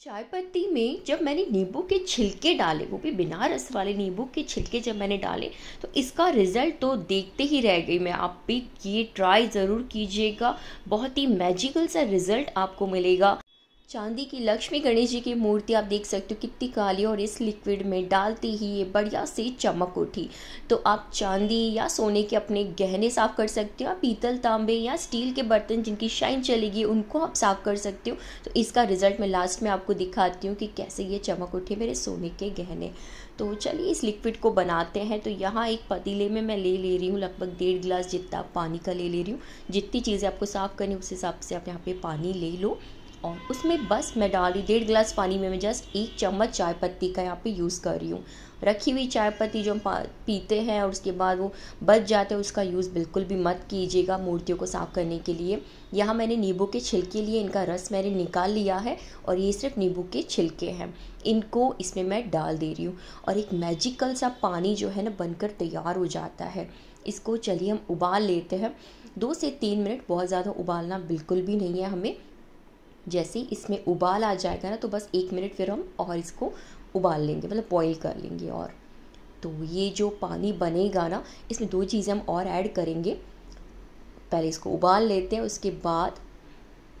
चाय पत्ती में जब मैंने नींबू के छिलके डाले वो भी बिना रस वाले नींबू के छिलके जब मैंने डाले तो इसका रिज़ल्ट तो देखते ही रह गई मैं आप भी ये ट्राई ज़रूर कीजिएगा बहुत ही मैजिकल सा रिज़ल्ट आपको मिलेगा चांदी की लक्ष्मी गणेश जी की मूर्ति आप देख सकते हो कितनी काली और इस लिक्विड में डालते ही ये बढ़िया से चमक उठी तो आप चांदी या सोने के अपने गहने साफ कर सकते हो आप पीतल तांबे या स्टील के बर्तन जिनकी शाइन चलेगी उनको आप साफ कर सकते हो तो इसका रिजल्ट मैं लास्ट में आपको दिखाती हूँ कि कैसे ये चमक उठे मेरे सोने के गहने तो चलिए इस लिक्विड को बनाते हैं तो यहाँ एक पतीले में मैं ले ले रही हूँ लगभग डेढ़ गिलास जितना पानी का ले ले रही हूँ जितनी चीज़ें आपको साफ़ करनी उस हिसाब से आप यहाँ पर पानी ले लो और उसमें बस मैं डाल रही डेढ़ गिलास पानी में मैं जस्ट एक चम्मच चाय पत्ती का यहाँ पे यूज़ कर रही हूँ रखी हुई चाय पत्ती जो हम पीते हैं और उसके बाद वो बच जाते हैं उसका यूज़ बिल्कुल भी मत कीजिएगा मूर्तियों को साफ़ करने के लिए यहाँ मैंने नींबू के छिलके लिए इनका रस मैंने निकाल लिया है और ये सिर्फ नींबू के छिलके हैं इनको इसमें मैं डाल दे रही हूँ और एक मैजिकल सा पानी जो है ना बनकर तैयार हो जाता है इसको चलिए हम उबाल लेते हैं दो से तीन मिनट बहुत ज़्यादा उबालना बिल्कुल भी नहीं है हमें जैसे ही इसमें उबाल आ जाएगा ना तो बस एक मिनट फिर हम और इसको उबाल लेंगे मतलब बॉईल कर लेंगे और तो ये जो पानी बनेगा ना इसमें दो चीज़ें हम और ऐड करेंगे पहले इसको उबाल लेते हैं उसके बाद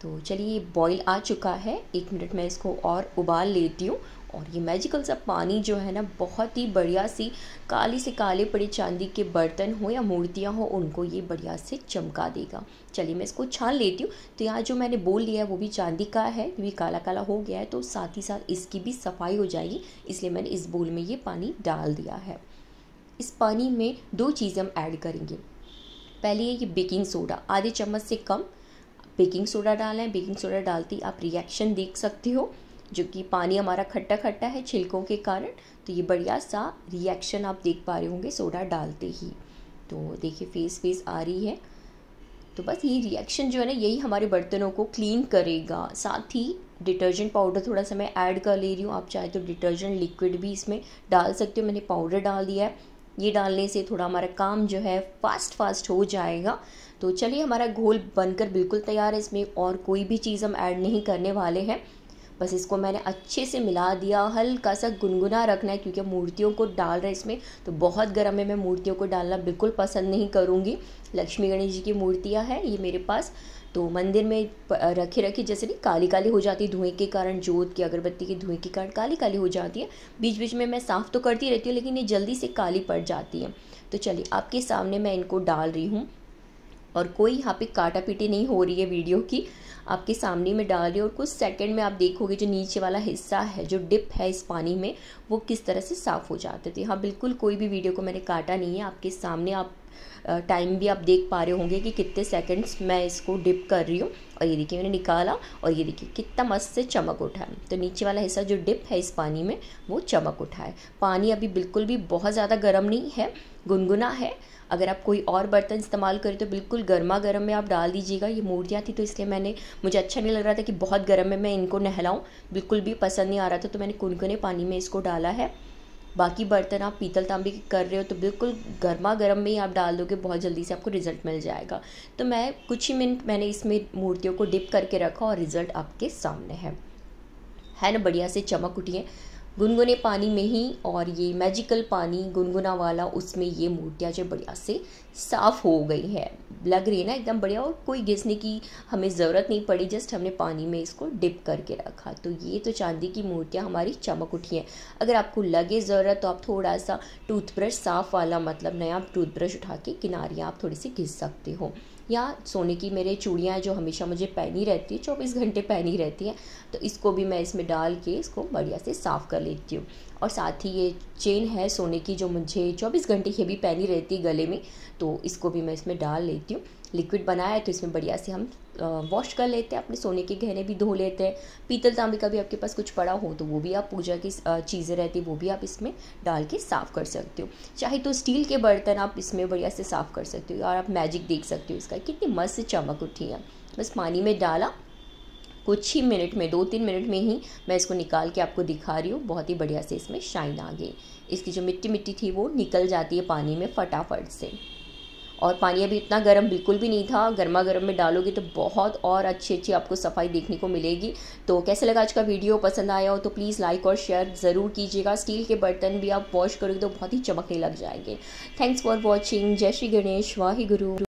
तो चलिए ये बॉईल आ चुका है एक मिनट मैं इसको और उबाल लेती हूँ और ये मैजिकल सा पानी जो है ना बहुत ही बढ़िया सी काली से काले पड़े चांदी के बर्तन हो या मूर्तियाँ हो उनको ये बढ़िया से चमका देगा चलिए मैं इसको छान लेती हूँ तो यहाँ जो मैंने बोल लिया है वो भी चांदी का है क्योंकि काला काला हो गया है तो साथ ही साथ इसकी भी सफाई हो जाएगी इसलिए मैंने इस बोल में ये पानी डाल दिया है इस पानी में दो चीज़ें हम ऐड करेंगे पहले ये बेकिंग सोडा आधे चम्मच से कम बेकिंग सोडा डालें बेकिंग सोडा डालती आप रिएक्शन देख सकते हो जो कि पानी हमारा खट्टा खट्टा है छिलकों के कारण तो ये बढ़िया सा रिएक्शन आप देख पा रहे होंगे सोडा डालते ही तो देखिए फेस फेस आ रही है तो बस ये रिएक्शन जो है ना यही हमारे बर्तनों को क्लीन करेगा साथ ही डिटर्जेंट पाउडर थोड़ा सा मैं ऐड कर ले रही हूँ आप चाहे तो डिटर्जेंट लिक्विड भी इसमें डाल सकते हो मैंने पाउडर डाल दिया है ये डालने से थोड़ा हमारा काम जो है फास्ट फास्ट हो जाएगा तो चलिए हमारा घोल बनकर बिल्कुल तैयार है इसमें और कोई भी चीज़ हम ऐड नहीं करने वाले हैं बस इसको मैंने अच्छे से मिला दिया हल्का सा गुनगुना रखना है क्योंकि मूर्तियों को डाल रहे इसमें तो बहुत गर्म है मैं मूर्तियों को डालना बिल्कुल पसंद नहीं करूँगी लक्ष्मी गणेश जी की मूर्तियाँ हैं ये मेरे पास तो मंदिर में रखे रखे जैसे नहीं काली काली हो जाती है धुएँ के कारण जोत की अगरबत्ती के धुएँ के कारण काली काली हो जाती है बीच बीच में मैं साफ़ तो करती रहती हूँ लेकिन ये जल्दी से काली पड़ जाती है तो चलिए आपके सामने मैं इनको डाल रही हूँ और कोई यहाँ पे काटा पीटी नहीं हो रही है वीडियो की आपके सामने में डाल रही है और कुछ सेकंड में आप देखोगे जो नीचे वाला हिस्सा है जो डिप है इस पानी में वो किस तरह से साफ़ हो जाते थे यहाँ बिल्कुल कोई भी वीडियो को मैंने काटा नहीं है आपके सामने आप टाइम भी आप देख पा रहे होंगे कि कितने सेकंड्स मैं इसको डिप कर रही हूँ और ये देखिए मैंने निकाला और ये देखिए कितना मस्त से चमक उठा है तो नीचे वाला हिस्सा जो डिप है इस पानी में वो चमक उठा है पानी अभी बिल्कुल भी बहुत ज़्यादा गर्म नहीं है गुनगुना है अगर आप कोई और बर्तन इस्तेमाल करें तो बिल्कुल गर्मा गर्म में आप डाल दीजिएगा ये मूर्तियाँ थी तो इसलिए मैंने मुझे अच्छा नहीं लग रहा था कि बहुत गर्म में मैं इनको नहलाऊँ बिल्कुल भी पसंद नहीं आ रहा था तो मैंने कुनकुने पानी में इसको डाला है बाकी बर्तन आप पीतल तांबे के कर रहे हो तो बिल्कुल गर्मा गर्म में ही आप डाल दोगे बहुत जल्दी से आपको रिज़ल्ट मिल जाएगा तो मैं कुछ ही मिनट मैंने इसमें मूर्तियों को डिप करके रखा और रिज़ल्ट आपके सामने है है ना बढ़िया से चमक उठी है गुनगुने पानी में ही और ये मैजिकल पानी गुनगुना वाला उसमें ये मूर्तियाँ जो बढ़िया से साफ़ हो गई है लग रही है ना एकदम बढ़िया और कोई घिसने की हमें ज़रूरत नहीं पड़ी जस्ट हमने पानी में इसको डिप करके रखा तो ये तो चांदी की मूर्तियाँ हमारी चमक उठी हैं अगर आपको लगे ज़रूरत तो आप थोड़ा सा टूथब्रश साफ़ वाला मतलब नया टूथब्रश उठा के किनारियाँ आप थोड़ी सी घिस सकते हो या सोने की मेरे चूड़ियाँ जो हमेशा मुझे पहनी रहती है चौबीस घंटे पहनी रहती हैं तो इसको भी मैं इसमें डाल के इसको बढ़िया से साफ़ कर लेती हूँ और साथ ही ये चेन है सोने की जो मुझे चौबीस घंटे ये भी पहनी रहती है गले में तो इसको भी मैं इसमें डाल लेती हूँ लिक्विड बनाया है तो इसमें बढ़िया से हम वॉश कर लेते हैं अपने सोने के गहने भी धो लेते हैं पीतल तांबे का भी आपके पास कुछ पड़ा हो तो वो भी आप पूजा की चीज़ें रहती वो भी आप इसमें डाल के साफ़ कर सकते हो चाहे तो स्टील के बर्तन आप इसमें बढ़िया से साफ़ कर सकते हो और आप मैजिक देख सकते हो इसका कितनी मस्त चमक उठी है बस पानी में डाला कुछ ही मिनट में दो तीन मिनट में ही मैं इसको निकाल के आपको दिखा रही हूँ बहुत ही बढ़िया से इसमें शाइन आ गई इसकी जो मिट्टी मिट्टी थी वो निकल जाती है पानी में फटाफट से और पानी अभी इतना गर्म बिल्कुल भी नहीं था गर्मा गर्म में डालोगे तो बहुत और अच्छी अच्छी आपको सफाई देखने को मिलेगी तो कैसे लगा आज का वीडियो पसंद आया हो तो प्लीज़ लाइक और शेयर ज़रूर कीजिएगा स्टील के बर्तन भी आप वॉश करोगे तो बहुत ही चमकने लग जाएंगे थैंक्स फॉर वॉचिंग जय श्री गणेश वाहिगुरु